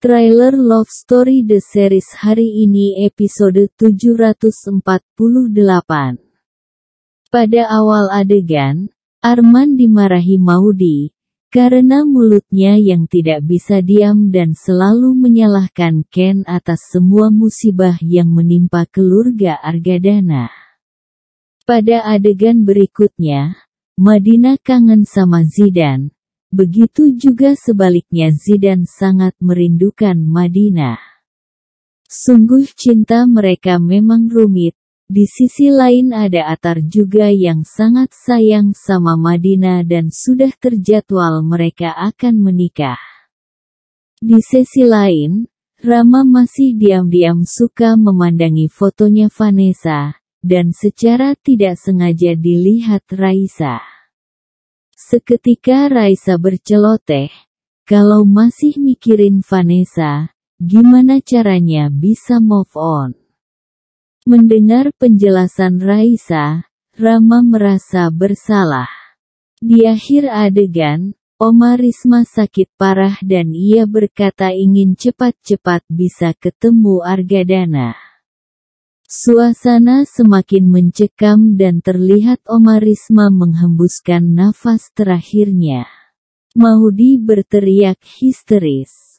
Trailer Love Story The Series hari ini episode 748. Pada awal adegan, Arman dimarahi Maudi, karena mulutnya yang tidak bisa diam dan selalu menyalahkan Ken atas semua musibah yang menimpa keluarga Argadana. Pada adegan berikutnya, Madina kangen sama Zidane, Begitu juga sebaliknya Zidane sangat merindukan Madinah. Sungguh cinta mereka memang rumit, di sisi lain ada Atar juga yang sangat sayang sama Madinah dan sudah terjadwal mereka akan menikah. Di sisi lain, Rama masih diam-diam suka memandangi fotonya Vanessa, dan secara tidak sengaja dilihat Raisa. Seketika Raisa berceloteh. Kalau masih mikirin Vanessa, gimana caranya bisa move on? Mendengar penjelasan Raisa, Rama merasa bersalah. Di akhir adegan, Oma Risma sakit parah dan ia berkata ingin cepat-cepat bisa ketemu Argadana. Suasana semakin mencekam dan terlihat Omarisma menghembuskan nafas terakhirnya. Mahudi berteriak histeris.